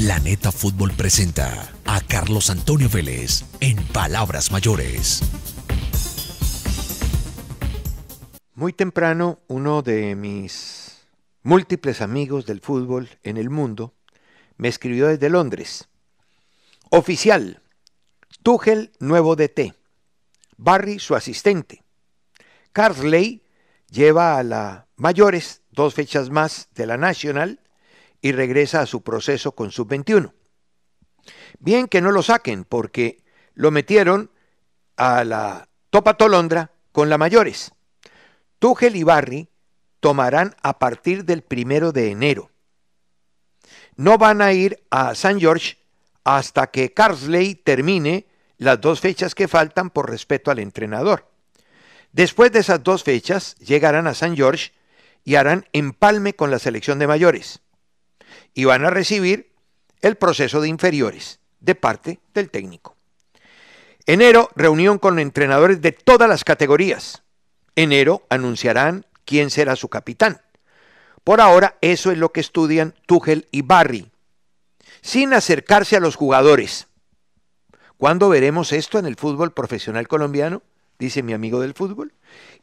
Planeta Fútbol presenta a Carlos Antonio Vélez en Palabras Mayores. Muy temprano, uno de mis múltiples amigos del fútbol en el mundo me escribió desde Londres. Oficial, Tuchel nuevo DT, Barry su asistente. Carsley lleva a la mayores dos fechas más de la nacional y regresa a su proceso con sub-21. Bien que no lo saquen porque lo metieron a la Topa Tolondra con la mayores. Túgel y Barry tomarán a partir del primero de enero. No van a ir a San George hasta que Carsley termine las dos fechas que faltan por respeto al entrenador. Después de esas dos fechas llegarán a San George y harán empalme con la selección de mayores y van a recibir el proceso de inferiores de parte del técnico. Enero, reunión con entrenadores de todas las categorías. Enero anunciarán quién será su capitán. Por ahora, eso es lo que estudian Tugel y Barry, sin acercarse a los jugadores. ¿Cuándo veremos esto en el fútbol profesional colombiano? Dice mi amigo del fútbol.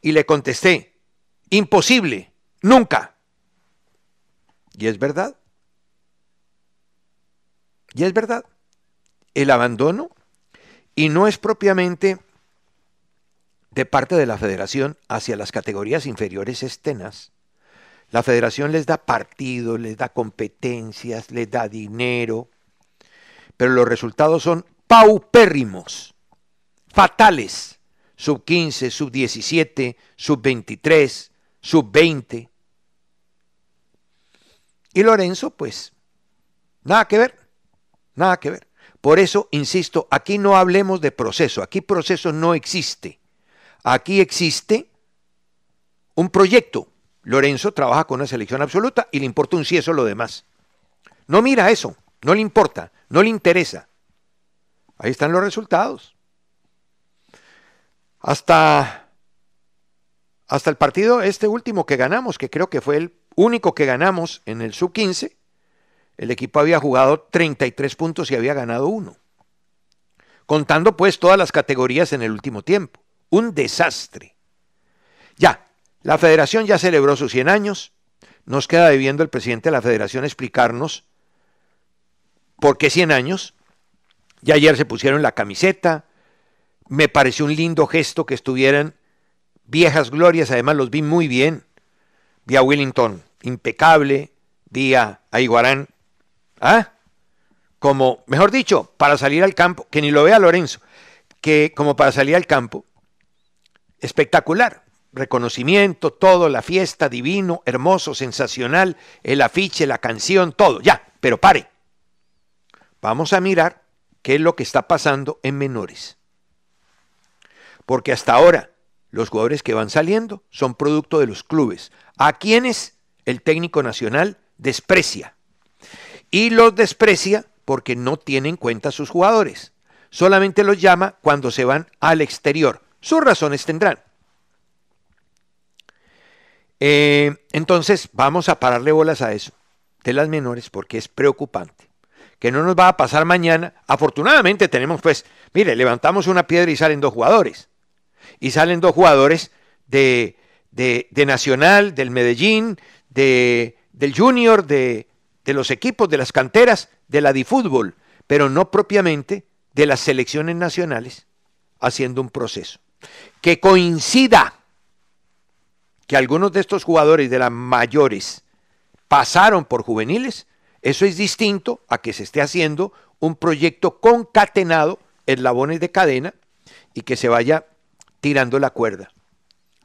Y le contesté, imposible, nunca. Y es verdad. Y es verdad, el abandono, y no es propiamente de parte de la federación hacia las categorías inferiores estenas, La federación les da partidos, les da competencias, les da dinero, pero los resultados son paupérrimos, fatales. Sub 15, sub 17, sub 23, sub 20. Y Lorenzo, pues, nada que ver. Nada que ver. Por eso, insisto, aquí no hablemos de proceso, aquí proceso no existe. Aquí existe un proyecto. Lorenzo trabaja con una selección absoluta y le importa un sí eso lo demás. No mira eso, no le importa, no le interesa. Ahí están los resultados. Hasta, hasta el partido este último que ganamos, que creo que fue el único que ganamos en el sub-15, el equipo había jugado 33 puntos y había ganado uno. Contando pues todas las categorías en el último tiempo. Un desastre. Ya, la federación ya celebró sus 100 años. Nos queda debiendo el presidente de la federación explicarnos por qué 100 años. Ya ayer se pusieron la camiseta. Me pareció un lindo gesto que estuvieran viejas glorias. Además los vi muy bien. Vi a Willington impecable. Vi a ¿Ah? Como, mejor dicho, para salir al campo, que ni lo vea Lorenzo, que como para salir al campo, espectacular. Reconocimiento, todo, la fiesta, divino, hermoso, sensacional, el afiche, la canción, todo, ya, pero pare. Vamos a mirar qué es lo que está pasando en menores. Porque hasta ahora los jugadores que van saliendo son producto de los clubes, a quienes el técnico nacional desprecia y los desprecia porque no tiene en cuenta a sus jugadores. Solamente los llama cuando se van al exterior. Sus razones tendrán. Eh, entonces vamos a pararle bolas a eso de las menores porque es preocupante. Que no nos va a pasar mañana. Afortunadamente tenemos pues, mire, levantamos una piedra y salen dos jugadores. Y salen dos jugadores de, de, de Nacional, del Medellín, de, del Junior, de, de los equipos de las canteras de la fútbol, pero no propiamente de las selecciones nacionales haciendo un proceso. Que coincida que algunos de estos jugadores de las mayores pasaron por juveniles, eso es distinto a que se esté haciendo un proyecto concatenado, eslabones de cadena, y que se vaya tirando la cuerda.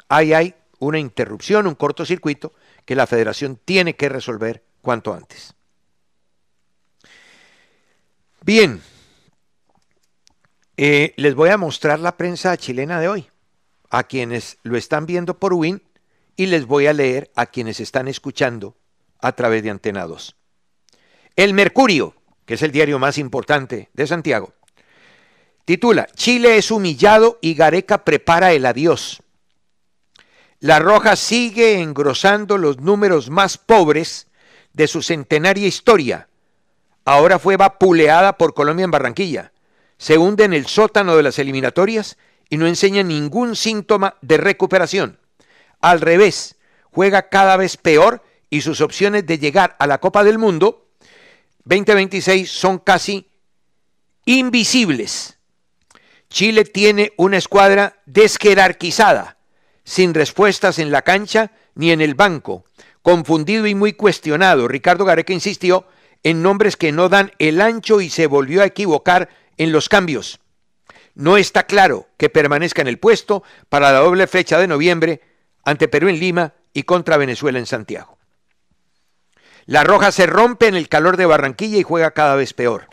Ahí hay una interrupción, un cortocircuito que la federación tiene que resolver cuanto antes. Bien, eh, les voy a mostrar la prensa chilena de hoy, a quienes lo están viendo por Win, y les voy a leer a quienes están escuchando a través de Antenados. El Mercurio, que es el diario más importante de Santiago, titula Chile es humillado y Gareca prepara el adiós. La Roja sigue engrosando los números más pobres de su centenaria historia ahora fue vapuleada por Colombia en Barranquilla. Se hunde en el sótano de las eliminatorias y no enseña ningún síntoma de recuperación. Al revés, juega cada vez peor y sus opciones de llegar a la Copa del Mundo 2026 son casi invisibles. Chile tiene una escuadra desjerarquizada, sin respuestas en la cancha ni en el banco, confundido y muy cuestionado. Ricardo Gareca insistió en nombres que no dan el ancho y se volvió a equivocar en los cambios. No está claro que permanezca en el puesto para la doble fecha de noviembre ante Perú en Lima y contra Venezuela en Santiago. La Roja se rompe en el calor de Barranquilla y juega cada vez peor.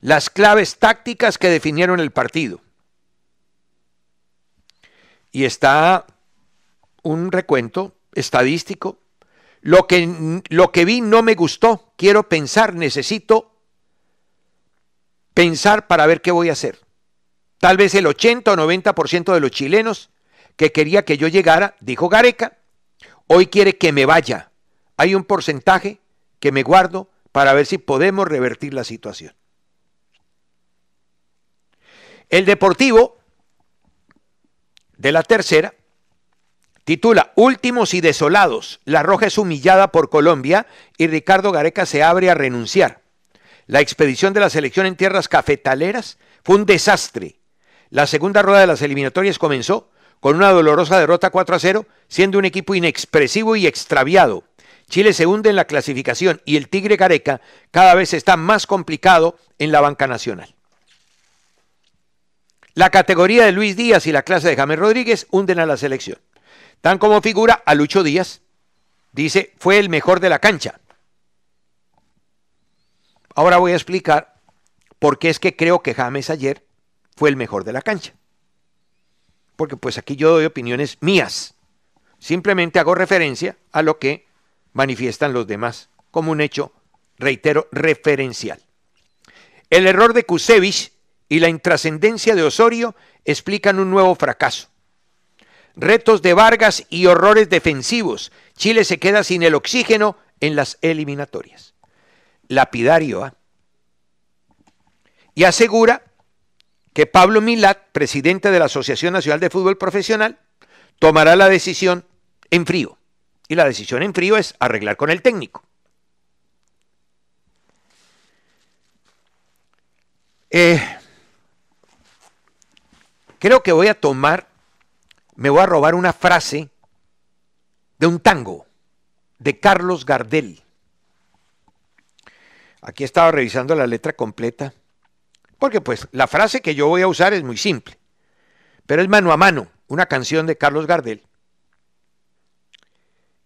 Las claves tácticas que definieron el partido. Y está un recuento estadístico lo que, lo que vi no me gustó. Quiero pensar, necesito pensar para ver qué voy a hacer. Tal vez el 80 o 90% de los chilenos que quería que yo llegara, dijo Gareca, hoy quiere que me vaya. Hay un porcentaje que me guardo para ver si podemos revertir la situación. El Deportivo de la Tercera Titula Últimos y desolados. La Roja es humillada por Colombia y Ricardo Gareca se abre a renunciar. La expedición de la selección en tierras cafetaleras fue un desastre. La segunda rueda de las eliminatorias comenzó con una dolorosa derrota 4 a 0, siendo un equipo inexpresivo y extraviado. Chile se hunde en la clasificación y el Tigre Gareca cada vez está más complicado en la banca nacional. La categoría de Luis Díaz y la clase de James Rodríguez hunden a la selección. Tan como figura a Lucho Díaz. Dice, fue el mejor de la cancha. Ahora voy a explicar por qué es que creo que James ayer fue el mejor de la cancha. Porque pues aquí yo doy opiniones mías. Simplemente hago referencia a lo que manifiestan los demás como un hecho, reitero, referencial. El error de Kusevich y la intrascendencia de Osorio explican un nuevo fracaso. Retos de Vargas y horrores defensivos. Chile se queda sin el oxígeno en las eliminatorias. Lapidario. Y asegura que Pablo Milat, presidente de la Asociación Nacional de Fútbol Profesional, tomará la decisión en frío. Y la decisión en frío es arreglar con el técnico. Eh, creo que voy a tomar me voy a robar una frase de un tango de Carlos Gardel. Aquí estaba revisando la letra completa, porque pues la frase que yo voy a usar es muy simple, pero es mano a mano, una canción de Carlos Gardel,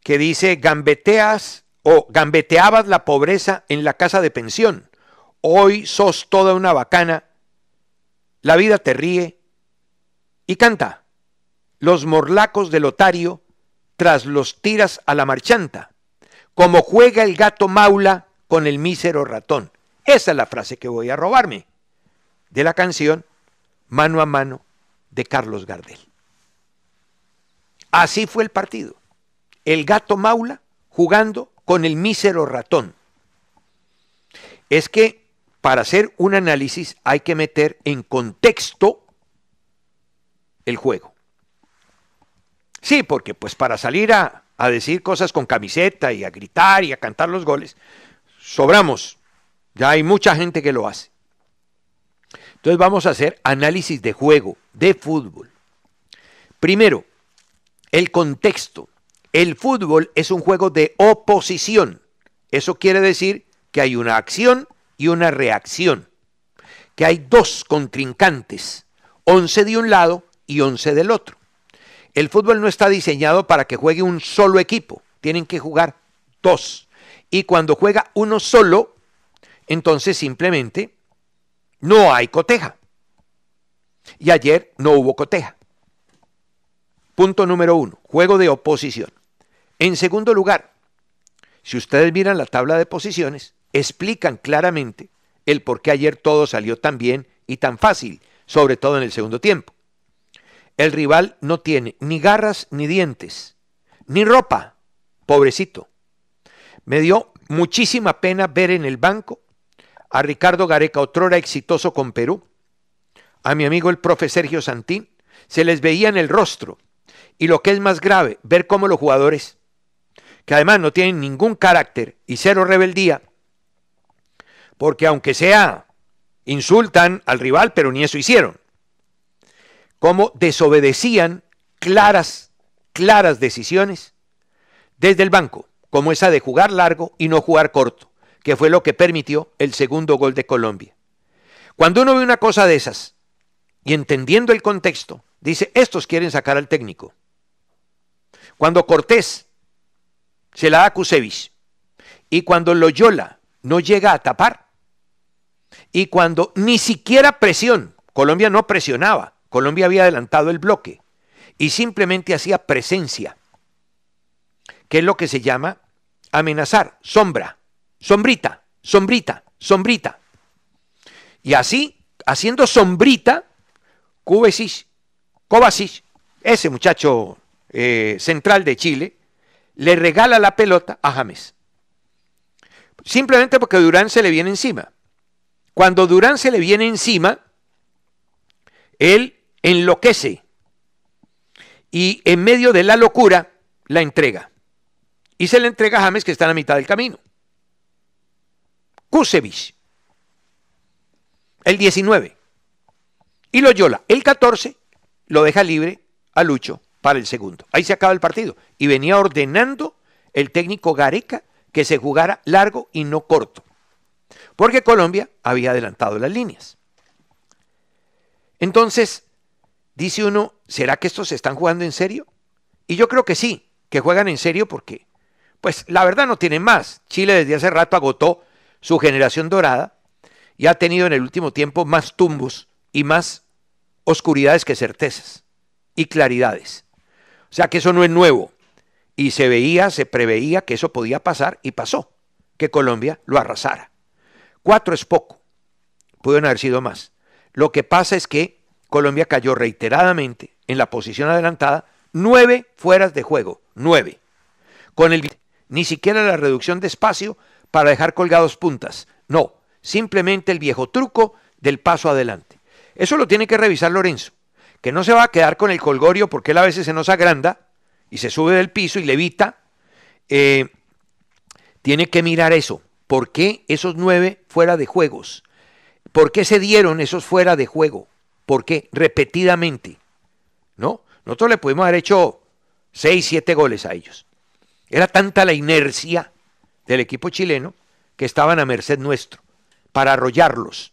que dice, gambeteas o gambeteabas la pobreza en la casa de pensión, hoy sos toda una bacana, la vida te ríe y canta los morlacos de Lotario tras los tiras a la marchanta, como juega el gato maula con el mísero ratón. Esa es la frase que voy a robarme de la canción Mano a Mano de Carlos Gardel. Así fue el partido. El gato maula jugando con el mísero ratón. Es que para hacer un análisis hay que meter en contexto el juego. Sí, porque pues para salir a, a decir cosas con camiseta y a gritar y a cantar los goles, sobramos. Ya hay mucha gente que lo hace. Entonces vamos a hacer análisis de juego, de fútbol. Primero, el contexto. El fútbol es un juego de oposición. Eso quiere decir que hay una acción y una reacción. Que hay dos contrincantes, once de un lado y once del otro. El fútbol no está diseñado para que juegue un solo equipo, tienen que jugar dos. Y cuando juega uno solo, entonces simplemente no hay coteja. Y ayer no hubo coteja. Punto número uno, juego de oposición. En segundo lugar, si ustedes miran la tabla de posiciones, explican claramente el por qué ayer todo salió tan bien y tan fácil, sobre todo en el segundo tiempo el rival no tiene ni garras ni dientes, ni ropa, pobrecito. Me dio muchísima pena ver en el banco a Ricardo Gareca, otrora exitoso con Perú, a mi amigo el profe Sergio Santín, se les veía en el rostro. Y lo que es más grave, ver cómo los jugadores, que además no tienen ningún carácter y cero rebeldía, porque aunque sea, insultan al rival, pero ni eso hicieron cómo desobedecían claras, claras decisiones desde el banco, como esa de jugar largo y no jugar corto, que fue lo que permitió el segundo gol de Colombia. Cuando uno ve una cosa de esas y entendiendo el contexto, dice, estos quieren sacar al técnico. Cuando Cortés se la da a Cusevis y cuando Loyola no llega a tapar y cuando ni siquiera presión, Colombia no presionaba, Colombia había adelantado el bloque y simplemente hacía presencia, que es lo que se llama amenazar, sombra, sombrita, sombrita, sombrita. Y así, haciendo sombrita, Cubesis, Kovacic, ese muchacho eh, central de Chile, le regala la pelota a James. Simplemente porque Durán se le viene encima. Cuando Durán se le viene encima, él enloquece y en medio de la locura la entrega. Y se la entrega a James que está en la mitad del camino. Kusevich, el 19. Y Loyola, el 14, lo deja libre a Lucho para el segundo. Ahí se acaba el partido. Y venía ordenando el técnico Gareca que se jugara largo y no corto. Porque Colombia había adelantado las líneas. Entonces, dice uno, ¿será que estos se están jugando en serio? Y yo creo que sí, que juegan en serio porque, pues la verdad no tienen más. Chile desde hace rato agotó su generación dorada y ha tenido en el último tiempo más tumbos y más oscuridades que certezas y claridades. O sea que eso no es nuevo. Y se veía, se preveía que eso podía pasar y pasó, que Colombia lo arrasara. Cuatro es poco, pudieron haber sido más. Lo que pasa es que Colombia cayó reiteradamente en la posición adelantada, nueve fueras de juego, nueve. Con el ni siquiera la reducción de espacio para dejar colgados puntas, no, simplemente el viejo truco del paso adelante. Eso lo tiene que revisar Lorenzo, que no se va a quedar con el colgorio porque él a veces se nos agranda y se sube del piso y levita. Eh, tiene que mirar eso. ¿Por qué esos nueve fuera de juegos? ¿Por qué se dieron esos fuera de juego? porque repetidamente, ¿no? Nosotros le pudimos haber hecho 6, siete goles a ellos. Era tanta la inercia del equipo chileno que estaban a merced nuestro para arrollarlos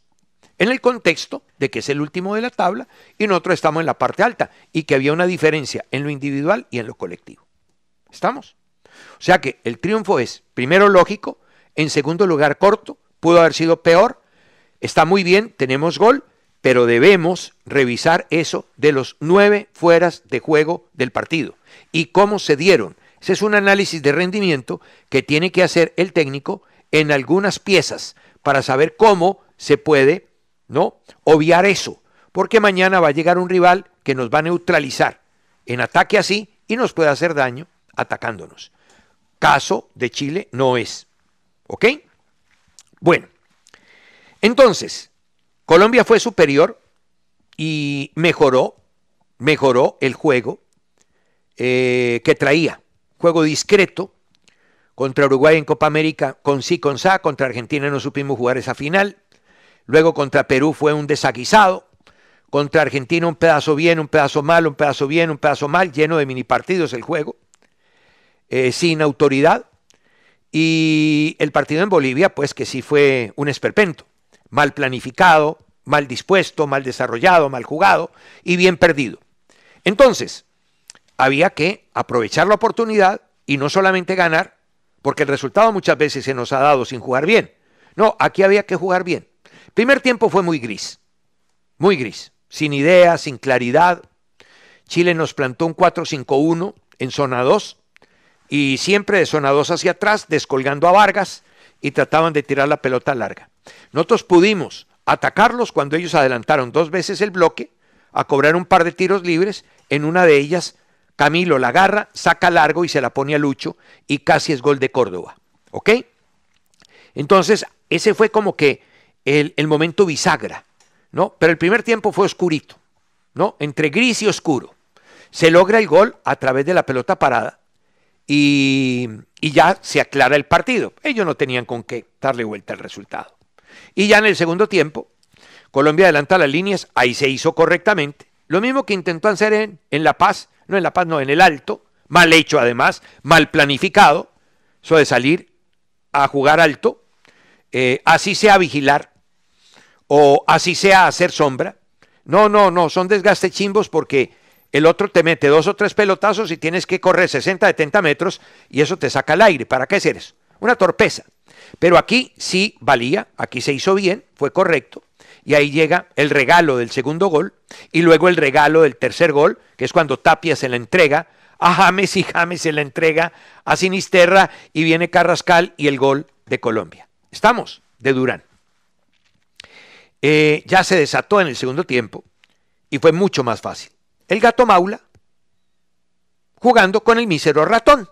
en el contexto de que es el último de la tabla y nosotros estamos en la parte alta y que había una diferencia en lo individual y en lo colectivo. ¿Estamos? O sea que el triunfo es, primero, lógico, en segundo lugar, corto, pudo haber sido peor, está muy bien, tenemos gol pero debemos revisar eso de los nueve fueras de juego del partido y cómo se dieron. Ese es un análisis de rendimiento que tiene que hacer el técnico en algunas piezas para saber cómo se puede ¿no? obviar eso, porque mañana va a llegar un rival que nos va a neutralizar en ataque así y nos puede hacer daño atacándonos. Caso de Chile no es. ¿Ok? Bueno, entonces, Colombia fue superior y mejoró, mejoró el juego eh, que traía. Juego discreto contra Uruguay en Copa América, con sí, con sa, contra Argentina no supimos jugar esa final. Luego contra Perú fue un desaguisado. Contra Argentina un pedazo bien, un pedazo mal, un pedazo bien, un pedazo mal, lleno de mini partidos el juego, eh, sin autoridad. Y el partido en Bolivia, pues que sí fue un esperpento mal planificado, mal dispuesto, mal desarrollado, mal jugado y bien perdido. Entonces, había que aprovechar la oportunidad y no solamente ganar, porque el resultado muchas veces se nos ha dado sin jugar bien. No, aquí había que jugar bien. Primer tiempo fue muy gris, muy gris, sin idea, sin claridad. Chile nos plantó un 4-5-1 en zona 2 y siempre de zona 2 hacia atrás, descolgando a Vargas y trataban de tirar la pelota larga. Nosotros pudimos atacarlos cuando ellos adelantaron dos veces el bloque a cobrar un par de tiros libres. En una de ellas, Camilo la agarra, saca largo y se la pone a Lucho y casi es gol de Córdoba. ¿Ok? Entonces, ese fue como que el, momento bisagra, ¿no? Pero el primer tiempo fue oscurito, ¿no? Entre gris y oscuro. Se logra el gol a través de la pelota parada y, y ya se aclara el partido. Ellos no tenían con qué darle vuelta al resultado. Y ya en el segundo tiempo, Colombia adelanta las líneas, ahí se hizo correctamente. Lo mismo que intentó hacer en, La Paz, no en La Paz, no, en el Alto, mal hecho además, mal planificado, eso de salir a jugar alto, eh, así sea vigilar o así sea hacer sombra. No, no, no, son desgaste chimbos porque el otro te mete dos o tres pelotazos y tienes que correr 60, 70 metros y eso te saca el aire. ¿Para qué hacer eso? Una torpeza. Pero aquí sí valía, aquí se hizo bien, fue correcto, y ahí llega el regalo del segundo gol y luego el regalo del tercer gol, que es cuando Tapia se la entrega a James y James se la entrega a Sinisterra y viene Carrascal y el gol de Colombia. Estamos de Durán. Eh, ya se desató en el segundo tiempo y fue mucho más fácil. El gato Maula jugando con el mísero ratón.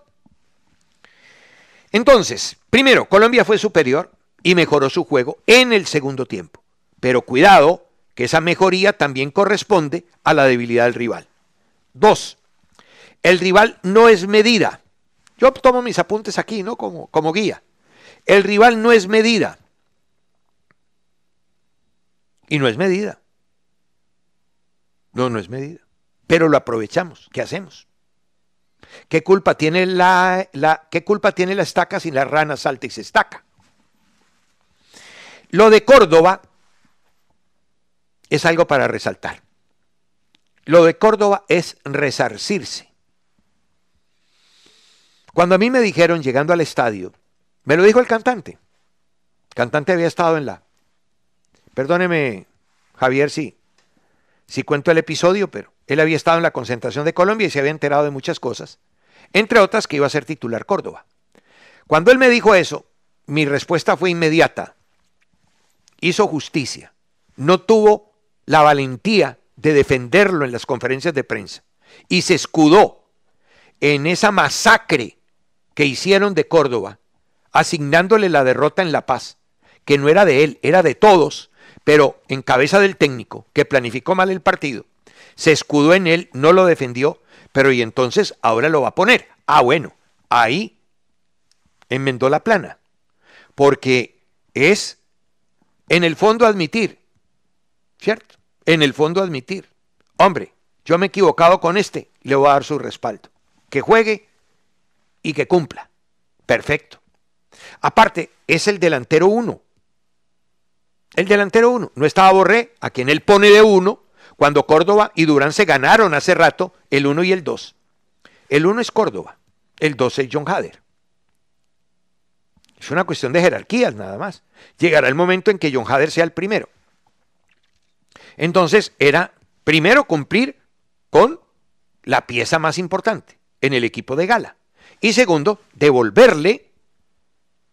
Entonces, primero, Colombia fue superior y mejoró su juego en el segundo tiempo. Pero cuidado, que esa mejoría también corresponde a la debilidad del rival. Dos, el rival no es medida. Yo tomo mis apuntes aquí, ¿no? Como, como guía. El rival no es medida. Y no es medida. No, no es medida. Pero lo aprovechamos. ¿Qué hacemos? ¿Qué culpa tiene la, la, ¿qué culpa tiene la estaca si la rana salta y se estaca? Lo de Córdoba es algo para resaltar. Lo de Córdoba es resarcirse. Cuando a mí me dijeron llegando al estadio, me lo dijo el cantante. El cantante había estado en la. Perdóneme, Javier, sí. Si sí cuento el episodio, pero él había estado en la concentración de Colombia y se había enterado de muchas cosas, entre otras que iba a ser titular Córdoba. Cuando él me dijo eso, mi respuesta fue inmediata. Hizo justicia. No tuvo la valentía de defenderlo en las conferencias de prensa y se escudó en esa masacre que hicieron de Córdoba, asignándole la derrota en La Paz, que no era de él, era de todos, pero en cabeza del técnico que planificó mal el partido se escudó en él, no lo defendió, pero y entonces ahora lo va a poner. Ah, bueno, ahí enmendó la plana, porque es en el fondo admitir, ¿cierto? En el fondo admitir, hombre, yo me he equivocado con este, le voy a dar su respaldo, que juegue y que cumpla. Perfecto. Aparte, es el delantero uno. El delantero uno. No estaba Borré, a quien él pone de uno, cuando Córdoba y Durán se ganaron hace rato el 1 y el 2. El 1 es Córdoba, el 2 es John Hader. Es una cuestión de jerarquías nada más. Llegará el momento en que John Hader sea el primero. Entonces era primero cumplir con la pieza más importante en el equipo de gala. Y segundo, devolverle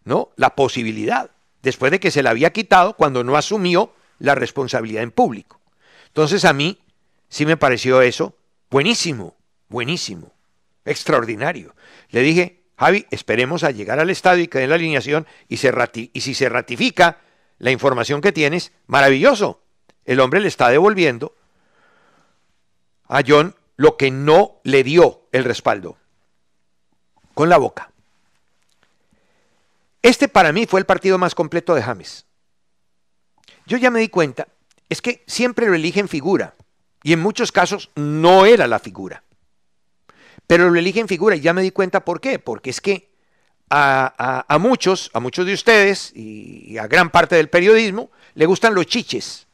¿no? la posibilidad, después de que se la había quitado cuando no asumió la responsabilidad en público. Entonces a mí sí me pareció eso buenísimo, buenísimo, extraordinario. Le dije, Javi, esperemos a llegar al estadio y que en la alineación y, y si se ratifica la información que tienes, maravilloso. El hombre le está devolviendo a John lo que no le dio el respaldo, con la boca. Este para mí fue el partido más completo de James. Yo ya me di cuenta es que siempre lo eligen figura, y en muchos casos no era la figura. Pero lo eligen figura, y ya me di cuenta por qué, porque es que a, muchos, a muchos de ustedes, y, y a gran parte del periodismo, le gustan los chiches,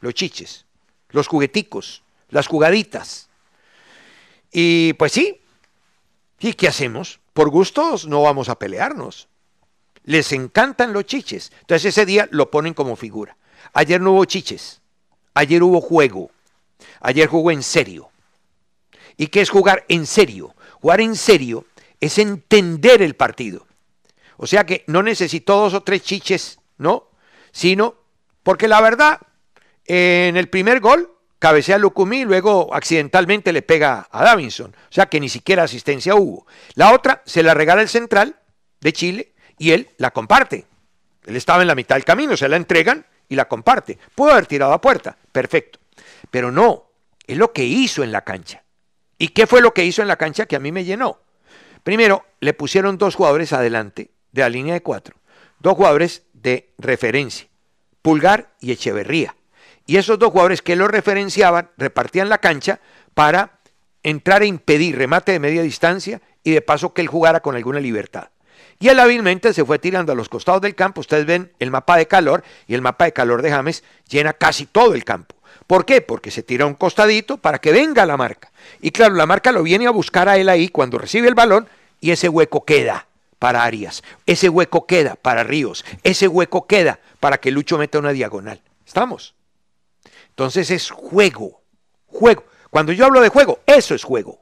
los chiches, los jugueticos, las jugaditas. Y pues sí, ¿y qué hacemos? Por gustos no vamos a pelearnos. Les encantan los chiches. Entonces ese día lo ponen como figura. Ayer no hubo chiches, ayer hubo juego, ayer jugó en serio. ¿Y qué es jugar en serio? Jugar en serio es entender el partido. O sea que no necesito dos o tres chiches, ¿no? Sino, porque la verdad, en el primer gol cabecea a y luego accidentalmente le pega a Davinson. O sea que ni siquiera asistencia hubo. La otra se la regala el central de Chile y él la comparte. Él estaba en la mitad del camino, se la entregan y la comparte. Pudo haber tirado a puerta, perfecto. Pero no, es lo que hizo en la cancha. ¿Y qué fue lo que hizo en la cancha que a mí me llenó? Primero, le pusieron dos jugadores adelante de la línea de cuatro, dos jugadores de referencia, Pulgar y Echeverría. Y esos dos jugadores que lo referenciaban repartían la cancha para entrar e impedir remate de media distancia y de paso que él jugara con alguna libertad. Y él hábilmente se fue tirando a los costados del campo. Ustedes ven el mapa de calor y el mapa de calor de James llena casi todo el campo. ¿Por qué? Porque se tira un costadito para que venga la marca. Y claro, la marca lo viene a buscar a él ahí cuando recibe el balón y ese hueco queda para Arias, ese hueco queda para Ríos, ese hueco queda para que Lucho meta una diagonal. ¿Estamos? Entonces es juego, juego. Cuando yo hablo de juego, eso es juego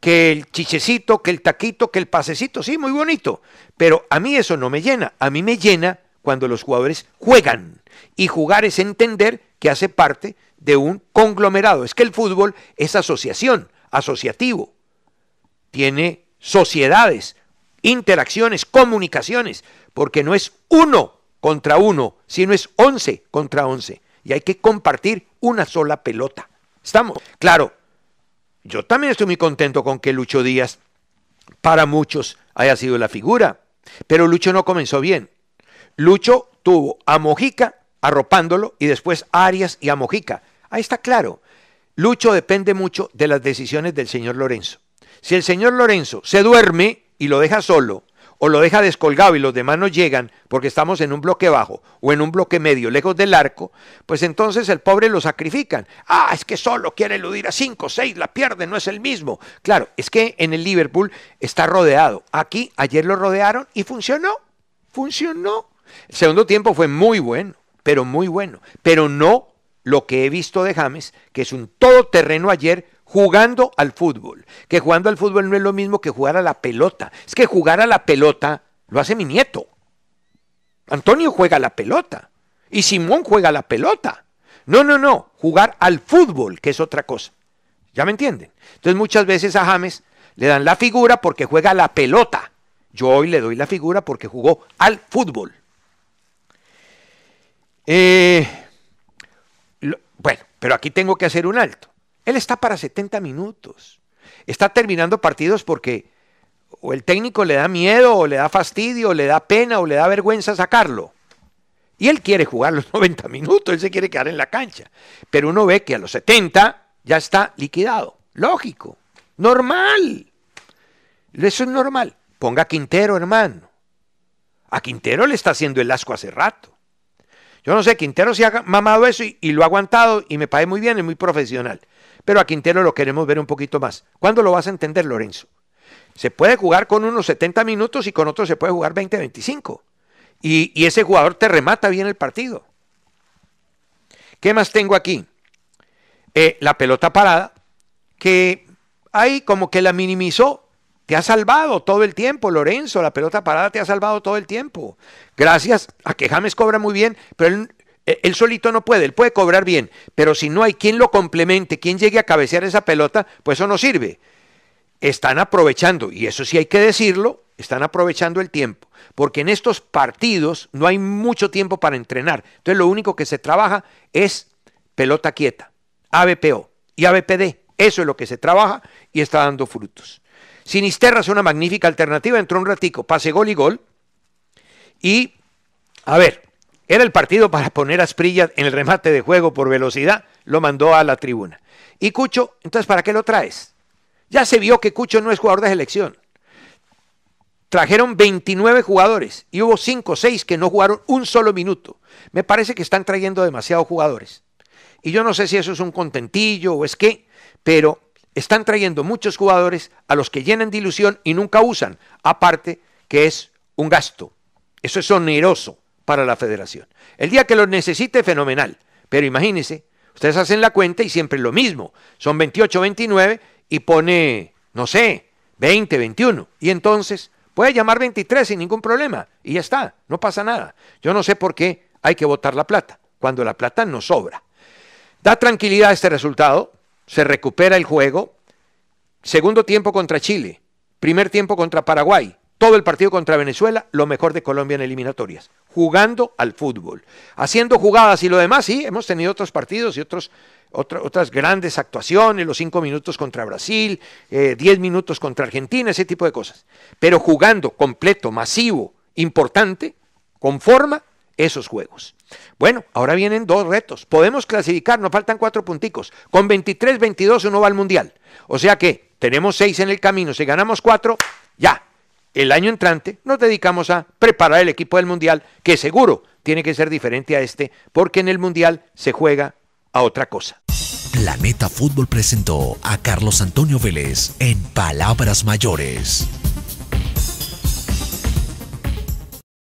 que el chichecito, que el taquito, que el pasecito, sí, muy bonito. Pero a mí eso no me llena. A mí me llena cuando los jugadores juegan. Y jugar es entender que hace parte de un conglomerado. Es que el fútbol es asociación, asociativo. Tiene sociedades, interacciones, comunicaciones, porque no es uno contra uno, sino es once contra once. Y hay que compartir una sola pelota. ¿Estamos? Claro, yo también estoy muy contento con que Lucho Díaz, para muchos, haya sido la figura. Pero Lucho no comenzó bien. Lucho tuvo a Mojica arropándolo y después a Arias y a Mojica. Ahí está claro. Lucho depende mucho de las decisiones del señor Lorenzo. Si el señor Lorenzo se duerme y lo deja solo o lo deja descolgado y los demás no llegan porque estamos en un bloque bajo o en un bloque medio, lejos del arco, pues entonces el pobre lo sacrifican. Ah, es que solo quiere eludir a 5, 6, la pierde, no es el mismo. Claro, es que en el Liverpool está rodeado. Aquí ayer lo rodearon y funcionó, funcionó. El segundo tiempo fue muy bueno, pero muy bueno, pero no lo que he visto de James, que es un todoterreno ayer jugando al fútbol. Que jugando al fútbol no es lo mismo que jugar a la pelota. Es que jugar a la pelota lo hace mi nieto. Antonio juega a la pelota. Y Simón juega a la pelota. No, no, no. Jugar al fútbol, que es otra cosa. ¿Ya me entienden? Entonces muchas veces a James le dan la figura porque juega a la pelota. Yo hoy le doy la figura porque jugó al fútbol. Eh, bueno, pero aquí tengo que hacer un alto. Él está para 70 minutos. Está terminando partidos porque o el técnico le da miedo, o le da fastidio, o le da pena, o le da vergüenza sacarlo. Y él quiere jugar los 90 minutos, él se quiere quedar en la cancha. Pero uno ve que a los 70 ya está liquidado. Lógico, normal. Eso es normal. Ponga a Quintero, hermano. A Quintero le está haciendo el asco hace rato. Yo no sé, Quintero se ha mamado eso y, y lo ha aguantado y me parece muy bien, es muy profesional. Pero a Quintero lo queremos ver un poquito más. ¿Cuándo lo vas a entender, Lorenzo? Se puede jugar con unos 70 minutos y con otros se puede jugar 20, 25. Y, ese jugador te remata bien el partido. ¿Qué más tengo aquí? Eh, la pelota parada, que ahí como que la minimizó. Te ha salvado todo el tiempo, Lorenzo. La pelota parada te ha salvado todo el tiempo. Gracias a que James cobra muy bien, pero él él eh, solito no puede, él puede cobrar bien, pero si no hay quien lo complemente, quien llegue a cabecear esa pelota, pues eso no sirve. Están aprovechando, y eso sí hay que decirlo, están aprovechando el tiempo, porque en estos partidos no hay mucho tiempo para entrenar. Entonces lo único que se trabaja es pelota quieta, ABPO y ABPD. Eso es lo que se trabaja y está dando frutos. Sinisterra es una magnífica alternativa, entró un ratico, pase gol y gol. Y, a ver, era el partido para poner a sprillas en el remate de juego por velocidad, lo mandó a la tribuna. Y Cucho, entonces, ¿para qué lo traes? Ya se vio que Cucho no es jugador de selección. Trajeron 29 jugadores y hubo 5 o 6 que no jugaron un solo minuto. Me parece que están trayendo demasiados jugadores. Y yo no sé si eso es un contentillo o es qué, pero están trayendo muchos jugadores a los que llenan de ilusión y nunca usan. Aparte que es un gasto. Eso es oneroso para la federación. El día que lo necesite, fenomenal. Pero imagínense, ustedes hacen la cuenta y siempre lo mismo. Son 28, 29 y pone, no sé, 20, 21. Y entonces puede llamar 23 sin ningún problema. Y ya está, no pasa nada. Yo no sé por qué hay que votar la plata, cuando la plata no sobra. Da tranquilidad este resultado, se recupera el juego. Segundo tiempo contra Chile, primer tiempo contra Paraguay, todo el partido contra Venezuela, lo mejor de Colombia en eliminatorias, jugando al fútbol, haciendo jugadas y lo demás, sí, hemos tenido otros partidos y otros, otras grandes actuaciones, los cinco minutos contra Brasil, eh, diez minutos contra Argentina, ese tipo de cosas. Pero jugando completo, masivo, importante, conforma esos juegos. Bueno, ahora vienen dos retos. Podemos clasificar, nos faltan cuatro punticos. Con 23, 22 uno va al Mundial. O sea que tenemos seis en el camino. Si ganamos cuatro, ya, el año entrante nos dedicamos a preparar el equipo del Mundial, que seguro tiene que ser diferente a este, porque en el Mundial se juega a otra cosa. Planeta Fútbol presentó a Carlos Antonio Vélez en Palabras Mayores.